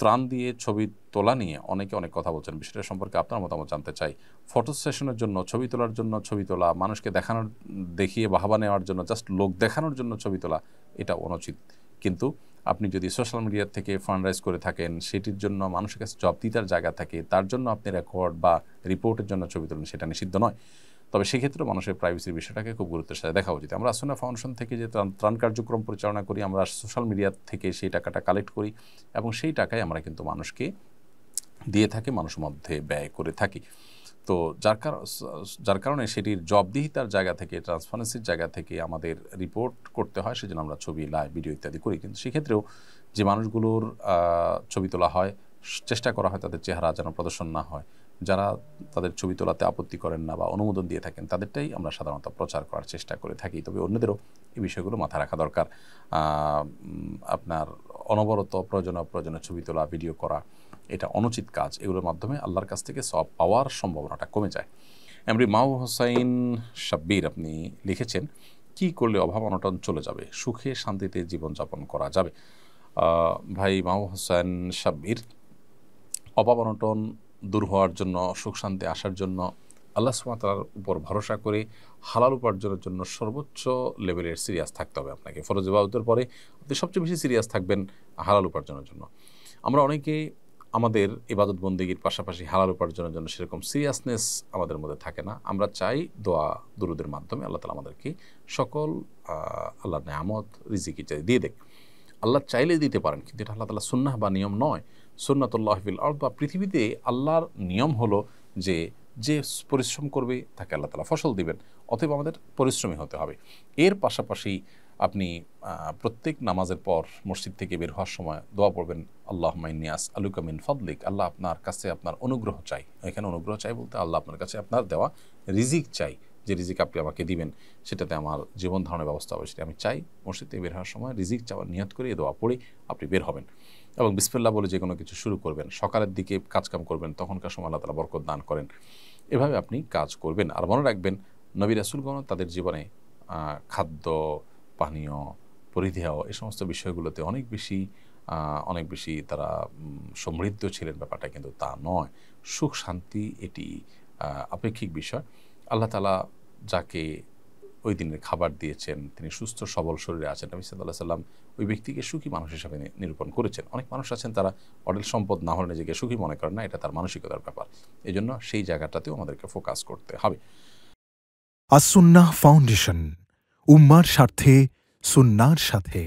ত্রাণ দিয়ে ছবি তোলা নিয়ে অনেকে অনেক কথা বলছেন বিষয়টা সম্পর্কে আপনার মতামত জানতে চাই ফটো সেশনের জন্য ছবি তোলার জন্য ছবি তোলা মানুষকে দেখানোর দেখিয়ে বাহবা নেওয়ার জন্য জাস্ট লোক দেখানোর জন্য ছবি তোলা এটা অনুচিত কিন্তু আপনি যদি সোশ্যাল মিডিয়া থেকে ফান্ড রাইজ করে থাকেন সেটির জন্য মানুষের কাছে দিতার জায়গা থাকে তার জন্য আপনি রেকর্ড বা রিপোর্টের জন্য ছবি তোলেন সেটা নিষিদ্ধ নয় তবে সেক্ষেত্রে মানুষের প্রাইভেসির বিষয়টাকে খুব গুরুত্বের সাথে দেখা উচিত আমরা আসনা ফাউন্ডেশন থেকে যে ত্রাণ কার্যক্রম পরিচালনা করি আমরা সোশ্যাল মিডিয়া থেকে সেই টাকাটা কালেক্ট করি এবং সেই টাকায় আমরা কিন্তু মানুষকে দিয়ে থাকি মানুষের মধ্যে ব্যয় করে থাকি তো যার যার কারণে সেটির জবদিহিতার জায়গা থেকে ট্রান্সপারেন্সির জায়গা থেকে আমাদের রিপোর্ট করতে হয় সেজন্য আমরা ছবি লাইভ ভিডিও ইত্যাদি করি কিন্তু সেক্ষেত্রেও যে মানুষগুলোর ছবি তোলা হয় চেষ্টা করা হয় তাদের চেহারা যেন প্রদর্শন না হয় যারা তাদের ছবি তোলাতে আপত্তি করেন না বা অনুমোদন দিয়ে থাকেন তাদেরটাই আমরা সাধারণত প্রচার করার চেষ্টা করে থাকি তবে অন্যদেরও এই বিষয়গুলো মাথায় রাখা দরকার আপনার অনবরত প্রয়োজন অপ্রয়োজন ছবি তোলা ভিডিও করা এটা অনুচিত কাজ এগুলোর মাধ্যমে আল্লাহর কাছ থেকে সব পাওয়ার সম্ভাবনাটা কমে যায় এমরি মাউ হোসাইন সাব্বির আপনি লিখেছেন কি করলে অভাব অনটন চলে যাবে সুখে শান্তিতে জীবনযাপন করা যাবে ভাই মাউ হোসাইন সাব্বির অভাব অনটন দূর হওয়ার জন্য সুখ শান্তি আসার জন্য আল্লাহ সুমাতার উপর ভরসা করে হালাল উপার্জনের জন্য সর্বোচ্চ লেভেলের সিরিয়াস থাকতে হবে আপনাকে ফরজ ইবাদতের পরে আপনি সবচেয়ে বেশি সিরিয়াস থাকবেন হালাল উপার্জনের জন্য আমরা অনেকে আমাদের ইবাদত বন্দীগীর পাশাপাশি হালাল উপার্জনের জন্য সেরকম সিরিয়াসনেস আমাদের মধ্যে থাকে না আমরা চাই দোয়া দুরুদের মাধ্যমে আল্লাহ তালা আমাদেরকে সকল আল্লাহ নেয়ামত রিজিকি চাই দিয়ে দেখ আল্লাহ চাইলে দিতে পারেন কিন্তু এটা আল্লাহ তালা সুন্নাহ বা নিয়ম নয় সুন্নাতুল্লাহবিল আর বা পৃথিবীতে আল্লাহর নিয়ম হলো যে যে পরিশ্রম করবে তাকে আল্লাহ তালা ফসল দিবেন অতএব আমাদের পরিশ্রমী হতে হবে এর পাশাপাশি আপনি প্রত্যেক নামাজের পর মসজিদ থেকে বের হওয়ার সময় দোয়া পড়বেন আল্লাহ মাইনিয়াস আলুকামিন ফদলিক আল্লাহ আপনার কাছে আপনার অনুগ্রহ চাই এখানে অনুগ্রহ চাই বলতে আল্লাহ আপনার কাছে আপনার দেওয়া রিজিক চাই যে রিজিক আপনি আমাকে দিবেন সেটাতে আমার জীবন ধারণের ব্যবস্থা হবে সেটা আমি চাই মসজিদ থেকে বের হওয়ার সময় রিজিক চাওয়ার নিয়ত করে দোয়া পড়ে আপনি বের হবেন এবং বিসমিল্লা বলে যে কোনো কিছু শুরু করবেন সকালের দিকে কাজকাম করবেন তখনকার সময় আল্লাহ তালা বরকত দান করেন এভাবে আপনি কাজ করবেন আর মনে রাখবেন নবী রাসুলগণ তাদের জীবনে খাদ্য পানীয় পরিধেয় এ সমস্ত বিষয়গুলোতে অনেক বেশি অনেক বেশি তারা সমৃদ্ধ ছিলেন ব্যাপারটা কিন্তু তা নয় সুখ শান্তি এটি আপেক্ষিক বিষয় আল্লাহ তালা যাকে ওই দিনের খাবার দিয়েছেন তিনি সুস্থ সবল শরীরে আছেন নবী সাল্লাহ সাল্লাম ওই ব্যক্তিকে সুখী মানুষ হিসাবে নিরূপণ করেছেন অনেক মানুষ আছেন তারা অডেল সম্পদ না হলে নিজেকে সুখী মনে করেন না এটা তার মানসিকতার ব্যাপার এই জন্য সেই জায়গাটাতেও আমাদেরকে ফোকাস করতে হবে আসুন্না ফাউন্ডেশন উম্মার স্বার্থে সুন্নার সাথে